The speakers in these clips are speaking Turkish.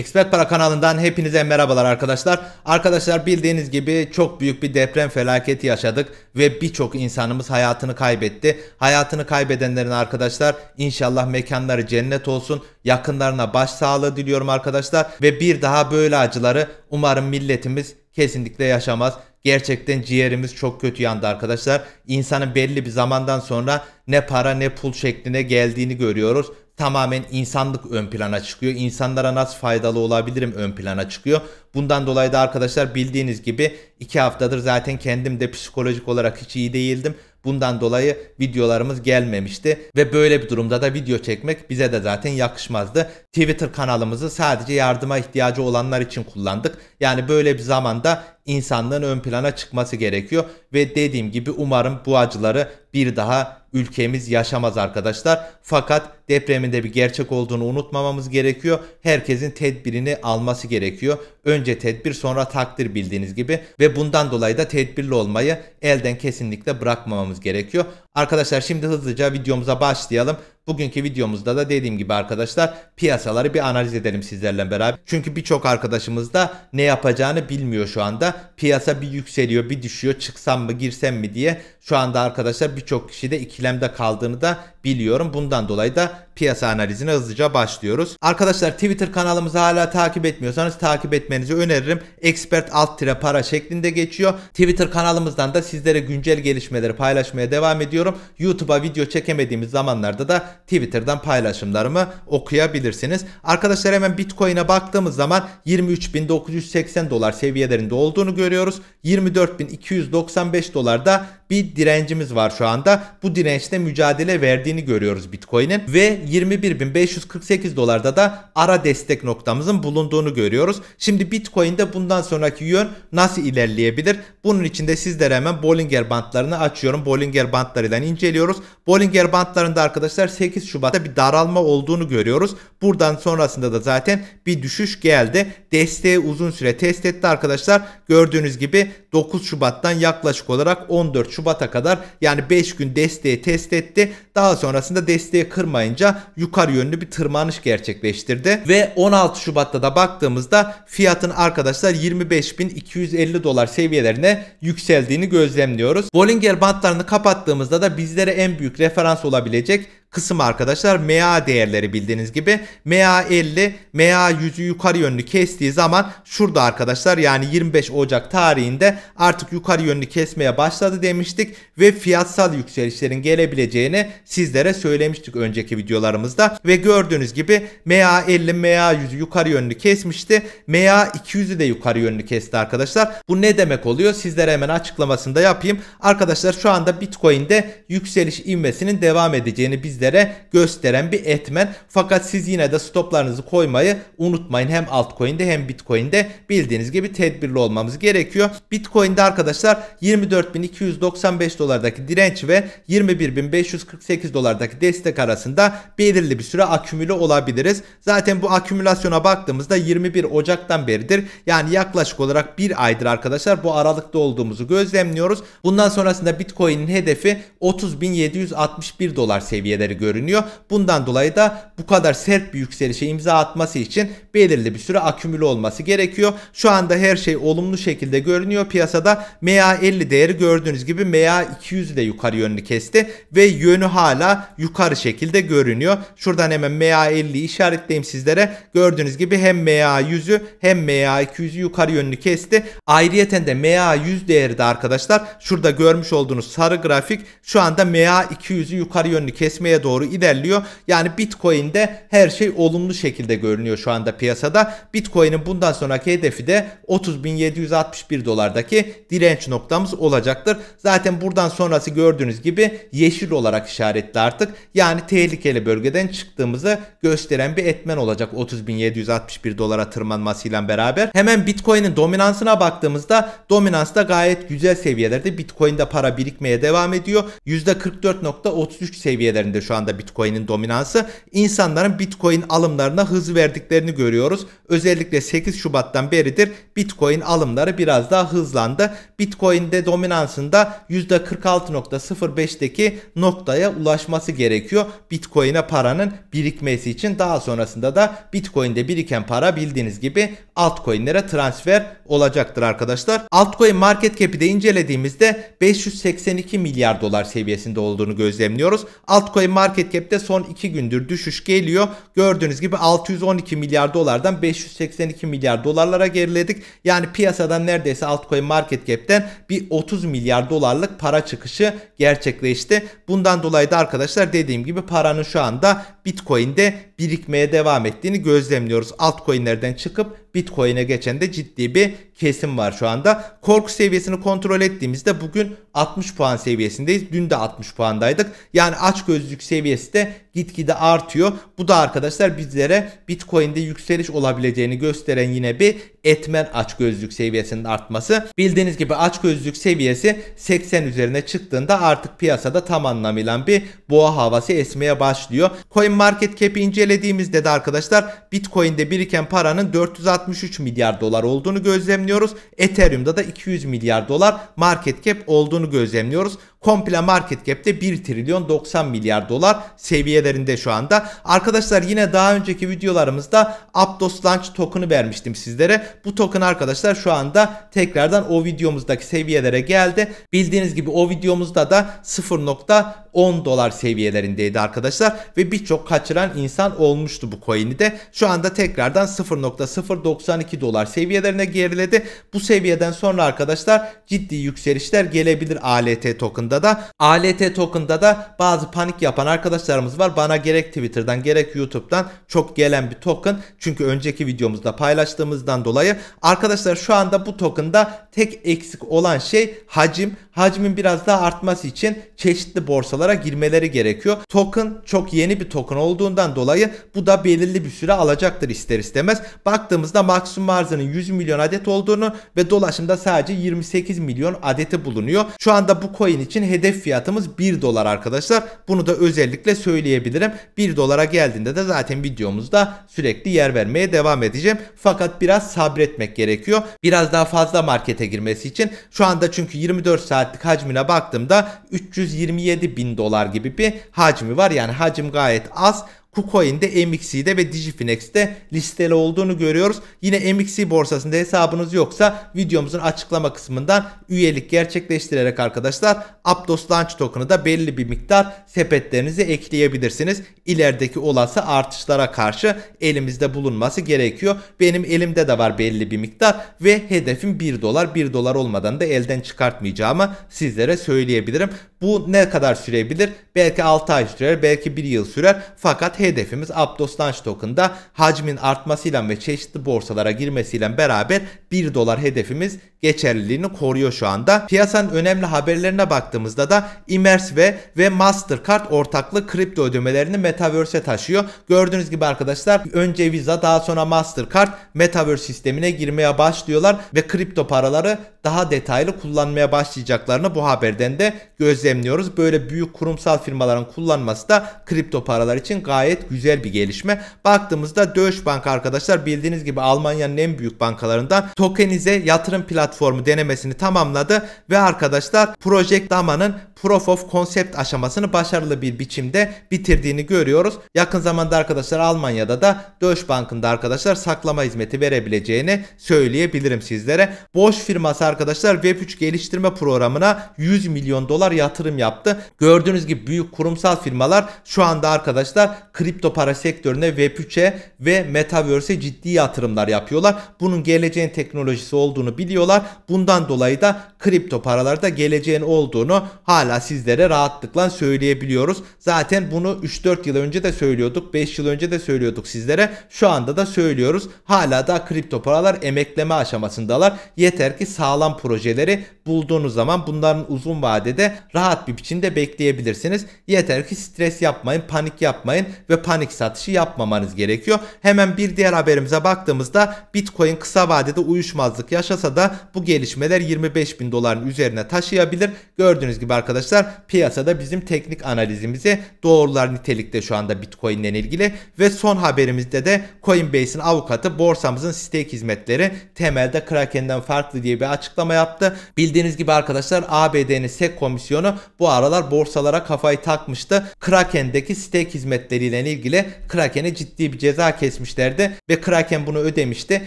Expert Para kanalından hepinize merhabalar arkadaşlar. Arkadaşlar bildiğiniz gibi çok büyük bir deprem felaketi yaşadık ve birçok insanımız hayatını kaybetti. Hayatını kaybedenlerin arkadaşlar inşallah mekanları cennet olsun. Yakınlarına başsağlığı diliyorum arkadaşlar ve bir daha böyle acıları umarım milletimiz kesinlikle yaşamaz. Gerçekten ciğerimiz çok kötü yandı arkadaşlar. İnsanın belli bir zamandan sonra ne para ne pul şekline geldiğini görüyoruz tamamen insanlık ön plana çıkıyor. İnsanlara nasıl faydalı olabilirim ön plana çıkıyor. Bundan dolayı da arkadaşlar bildiğiniz gibi 2 haftadır zaten kendim de psikolojik olarak hiç iyi değildim. Bundan dolayı videolarımız gelmemişti ve böyle bir durumda da video çekmek bize de zaten yakışmazdı. Twitter kanalımızı sadece yardıma ihtiyacı olanlar için kullandık. Yani böyle bir zamanda insanlığın ön plana çıkması gerekiyor. Ve dediğim gibi umarım bu acıları bir daha ülkemiz yaşamaz arkadaşlar. Fakat depremin bir gerçek olduğunu unutmamamız gerekiyor. Herkesin tedbirini alması gerekiyor. Önce tedbir sonra takdir bildiğiniz gibi ve bundan dolayı da tedbirli olmayı elden kesinlikle bırakmamamız gerekiyor. Arkadaşlar şimdi hızlıca videomuza başlayalım. Bugünkü videomuzda da dediğim gibi arkadaşlar piyasaları bir analiz edelim sizlerle beraber. Çünkü birçok arkadaşımız da ne yapacağını bilmiyor şu anda. Piyasa bir yükseliyor bir düşüyor çıksam mı girsem mi diye şu anda arkadaşlar birçok kişi de ikilemde kaldığını da biliyorum. Bundan dolayı da piyasa analizine hızlıca başlıyoruz. Arkadaşlar Twitter kanalımızı hala takip etmiyorsanız takip etmenizi öneririm. Expert alt tire para şeklinde geçiyor. Twitter kanalımızdan da sizlere güncel gelişmeleri paylaşmaya devam ediyorum. YouTube'a video çekemediğimiz zamanlarda da Twitter'dan paylaşımlarımı okuyabilirsiniz. Arkadaşlar hemen Bitcoin'e baktığımız zaman 23.980 dolar seviyelerinde olduğunu görüyoruz. 24.295 dolar da bir direncimiz var şu anda. Bu dirençte mücadele verdiğini görüyoruz Bitcoin'in ve 21.548 dolarda da ara destek noktamızın bulunduğunu görüyoruz. Şimdi Bitcoin'de bundan sonraki yön nasıl ilerleyebilir? Bunun için de sizlere hemen Bollinger bantlarını açıyorum. Bollinger bandlarıyla inceliyoruz. Bollinger bantlarında arkadaşlar 8 Şubat'ta bir daralma olduğunu görüyoruz. Buradan sonrasında da zaten bir düşüş geldi. Desteği uzun süre test etti arkadaşlar. Gördüğünüz gibi 9 Şubat'tan yaklaşık olarak 14 Şubat'a kadar yani 5 gün desteği test etti. Daha sonrasında desteği kırmayınca yukarı yönlü bir tırmanış gerçekleştirdi. Ve 16 Şubat'ta da baktığımızda fiyatın arkadaşlar 25.250 dolar seviyelerine yükseldiğini gözlemliyoruz. Bollinger bandlarını kapattığımızda da bizlere en büyük referans olabilecek kısım arkadaşlar MA değerleri bildiğiniz gibi MA50 MA100'ü yukarı yönlü kestiği zaman şurada arkadaşlar yani 25 Ocak tarihinde artık yukarı yönlü kesmeye başladı demiştik ve fiyatsal yükselişlerin gelebileceğini sizlere söylemiştik önceki videolarımızda ve gördüğünüz gibi MA50 MA100'ü yukarı yönlü kesmişti MA200'ü de yukarı yönlü kesti arkadaşlar bu ne demek oluyor sizlere hemen açıklamasını da yapayım arkadaşlar şu anda Bitcoin'de yükseliş inmesinin devam edeceğini biz sizlere gösteren bir etmen. Fakat siz yine de stoplarınızı koymayı unutmayın. Hem altcoin'de hem bitcoin'de bildiğiniz gibi tedbirli olmamız gerekiyor. Bitcoin'de arkadaşlar 24.295 dolardaki direnç ve 21.548 dolardaki destek arasında belirli bir süre akümüle olabiliriz. Zaten bu akümülasyona baktığımızda 21 Ocak'tan beridir. Yani yaklaşık olarak bir aydır arkadaşlar bu aralıkta olduğumuzu gözlemliyoruz. Bundan sonrasında Bitcoin'in hedefi 30.761 dolar seviyeleri problemleri görünüyor. Bundan dolayı da bu kadar sert bir yükselişe imza atması için belirli bir süre akümüle olması gerekiyor. Şu anda her şey olumlu şekilde görünüyor. Piyasada MA50 değeri gördüğünüz gibi MA200 de yukarı yönlü kesti ve yönü hala yukarı şekilde görünüyor. Şuradan hemen MA50'yi işaretleyeyim sizlere. Gördüğünüz gibi hem MA100'ü hem MA200'ü yukarı yönlü kesti. Ayrıyeten de MA100 değeri de arkadaşlar şurada görmüş olduğunuz sarı grafik şu anda MA200'ü yukarı yönlü kesmeye doğru ilerliyor. Yani Bitcoin'de her şey olumlu şekilde görünüyor şu anda piyasada. Bitcoin'in bundan sonraki hedefi de 30.761 dolardaki direnç noktamız olacaktır. Zaten buradan sonrası gördüğünüz gibi yeşil olarak işaretli artık. Yani tehlikeli bölgeden çıktığımızı gösteren bir etmen olacak 30.761 dolara tırmanmasıyla beraber. Hemen Bitcoin'in dominansına baktığımızda dominans da gayet güzel seviyelerde. Bitcoin'de para birikmeye devam ediyor. %44.33 seviyelerinde şu şu anda Bitcoin'in dominansı. İnsanların Bitcoin alımlarına hız verdiklerini görüyoruz. Özellikle 8 Şubat'tan beridir Bitcoin alımları biraz daha hızlandı. Bitcoin'de dominansında %46.05'teki noktaya ulaşması gerekiyor. Bitcoin'e paranın birikmesi için daha sonrasında da Bitcoin'de biriken para bildiğiniz gibi altcoin'lere transfer olacaktır arkadaşlar. Altcoin market cap'i de incelediğimizde 582 milyar dolar seviyesinde olduğunu gözlemliyoruz. Altcoin market cap'te son 2 gündür düşüş geliyor. Gördüğünüz gibi 612 milyar dolardan 582 milyar dolarlara geriledik. Yani piyasadan neredeyse altcoin market cap'ten bir 30 milyar dolarlık para çıkışı gerçekleşti. Bundan dolayı da arkadaşlar dediğim gibi paranın şu anda Bitcoin'de birikmeye devam ettiğini gözlemliyoruz. Altcoin'lerden çıkıp Bitcoin'e geçen de ciddi bir kesim var şu anda. Korku seviyesini kontrol ettiğimizde bugün 60 puan seviyesindeyiz. Dün de 60 puandaydık. Yani aç açgözlük seviyesi de gitgide artıyor. Bu da arkadaşlar bizlere Bitcoin'de yükseliş olabileceğini gösteren yine bir etmen aç gözlük seviyesinin artması. Bildiğiniz gibi aç gözlük seviyesi 80 üzerine çıktığında artık piyasada tam anlamıyla bir boğa havası esmeye başlıyor. Coin Market Cap'i incelediğimizde de arkadaşlar Bitcoin'de biriken paranın 463 milyar dolar olduğunu gözlemliyoruz. Ethereum'da da 200 milyar dolar market cap olduğunu gözlemliyoruz. Komple market cap'te 1 trilyon 90 milyar dolar seviyelerinde şu anda. Arkadaşlar yine daha önceki videolarımızda Aptos Launch token'ı vermiştim sizlere. Bu token arkadaşlar şu anda tekrardan o videomuzdaki seviyelere geldi. Bildiğiniz gibi o videomuzda da 0.10 dolar seviyelerindeydi arkadaşlar ve birçok kaçıran insan olmuştu bu coin'i de. Şu anda tekrardan 0.092 dolar seviyelerine geriledi. Bu seviyeden sonra arkadaşlar ciddi yükselişler gelebilir ALT token token'da da ALT token'da da bazı panik yapan arkadaşlarımız var. Bana gerek Twitter'dan gerek YouTube'dan çok gelen bir token. Çünkü önceki videomuzda paylaştığımızdan dolayı arkadaşlar şu anda bu token'da tek eksik olan şey hacim hacmin biraz daha artması için çeşitli borsalara girmeleri gerekiyor. Token çok yeni bir token olduğundan dolayı bu da belirli bir süre alacaktır ister istemez. Baktığımızda maksimum arzının 100 milyon adet olduğunu ve dolaşımda sadece 28 milyon adeti bulunuyor. Şu anda bu coin için hedef fiyatımız 1 dolar arkadaşlar. Bunu da özellikle söyleyebilirim. 1 dolara geldiğinde de zaten videomuzda sürekli yer vermeye devam edeceğim. Fakat biraz sabretmek gerekiyor. Biraz daha fazla markete girmesi için. Şu anda çünkü 24 saat saatlik hacmine baktığımda 327 bin dolar gibi bir hacmi var. Yani hacim gayet az. KuCoin'de, MXC'de ve Digifinex'te listeli olduğunu görüyoruz. Yine MXC borsasında hesabınız yoksa videomuzun açıklama kısmından üyelik gerçekleştirerek arkadaşlar Aptos Launch Token'ı da belli bir miktar sepetlerinize ekleyebilirsiniz. İlerideki olası artışlara karşı elimizde bulunması gerekiyor. Benim elimde de var belli bir miktar ve hedefim 1 dolar. 1 dolar olmadan da elden çıkartmayacağımı sizlere söyleyebilirim. Bu ne kadar sürebilir? Belki 6 ay sürer, belki 1 yıl sürer. Fakat hedefimiz Aptos Launch Token'da hacmin artmasıyla ve çeşitli borsalara girmesiyle beraber 1 dolar hedefimiz geçerliliğini koruyor şu anda. Piyasanın önemli haberlerine baktığımızda da Immers ve ve Mastercard ortaklı kripto ödemelerini Metaverse'e taşıyor. Gördüğünüz gibi arkadaşlar önce Visa daha sonra Mastercard Metaverse sistemine girmeye başlıyorlar ve kripto paraları daha detaylı kullanmaya başlayacaklarını bu haberden de gözlemliyoruz gözlemliyoruz. Böyle büyük kurumsal firmaların kullanması da kripto paralar için gayet güzel bir gelişme. Baktığımızda Deutsche Bank arkadaşlar bildiğiniz gibi Almanya'nın en büyük bankalarından tokenize yatırım platformu denemesini tamamladı ve arkadaşlar Project Dama'nın Proof of Concept aşamasını başarılı bir biçimde bitirdiğini görüyoruz. Yakın zamanda arkadaşlar Almanya'da da Deutsche Bank'ın da arkadaşlar saklama hizmeti verebileceğini söyleyebilirim sizlere. Bosch firması arkadaşlar Web3 geliştirme programına 100 milyon dolar yatırım yaptı. Gördüğünüz gibi büyük kurumsal firmalar şu anda arkadaşlar kripto para sektörüne Web3'e ve Metaverse'e ciddi yatırımlar yapıyorlar. Bunun geleceğin teknolojisi olduğunu biliyorlar. Bundan dolayı da kripto paralarda geleceğin olduğunu hala sizlere rahatlıkla söyleyebiliyoruz. Zaten bunu 3-4 yıl önce de söylüyorduk, 5 yıl önce de söylüyorduk sizlere. Şu anda da söylüyoruz. Hala da kripto paralar emekleme aşamasındalar. Yeter ki sağlam projeleri bulduğunuz zaman bunların uzun vadede rahat bir biçimde bekleyebilirsiniz. Yeter ki stres yapmayın, panik yapmayın ve panik satışı yapmamanız gerekiyor. Hemen bir diğer haberimize baktığımızda Bitcoin kısa vadede uyuşmazlık yaşasa da bu gelişmeler 25 bin doların üzerine taşıyabilir. Gördüğünüz gibi arkadaşlar piyasada bizim teknik analizimizi doğrular nitelikte şu anda Bitcoin ile ilgili ve son haberimizde de Coinbase'in avukatı borsamızın stake hizmetleri temelde Kraken'den farklı diye bir açıklama yaptı. Bildiğiniz Bildiğiniz gibi arkadaşlar ABD'nin SEC komisyonu bu aralar borsalara kafayı takmıştı. Kraken'deki stake hizmetleriyle ilgili Kraken'e ciddi bir ceza kesmişlerdi ve Kraken bunu ödemişti.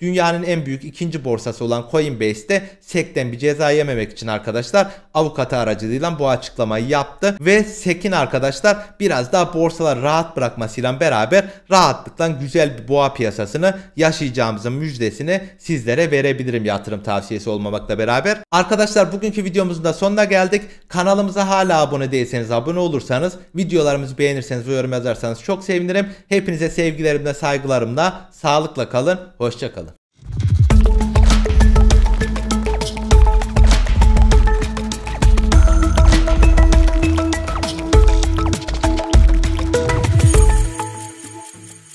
Dünyanın en büyük ikinci borsası olan Coinbase'de SEC'ten bir ceza yememek için arkadaşlar avukatı aracılığıyla bu açıklamayı yaptı ve SEC'in arkadaşlar biraz daha borsalar rahat bırakmasıyla beraber rahatlıkla güzel bir boğa piyasasını yaşayacağımızın müjdesini sizlere verebilirim yatırım tavsiyesi olmamakla beraber. Arkadaşlar Arkadaşlar bugünkü videomuzun da sonuna geldik. Kanalımıza hala abone değilseniz abone olursanız, videolarımızı beğenirseniz ve yorum yazarsanız çok sevinirim. Hepinize sevgilerimle, saygılarımla, sağlıkla kalın, hoşça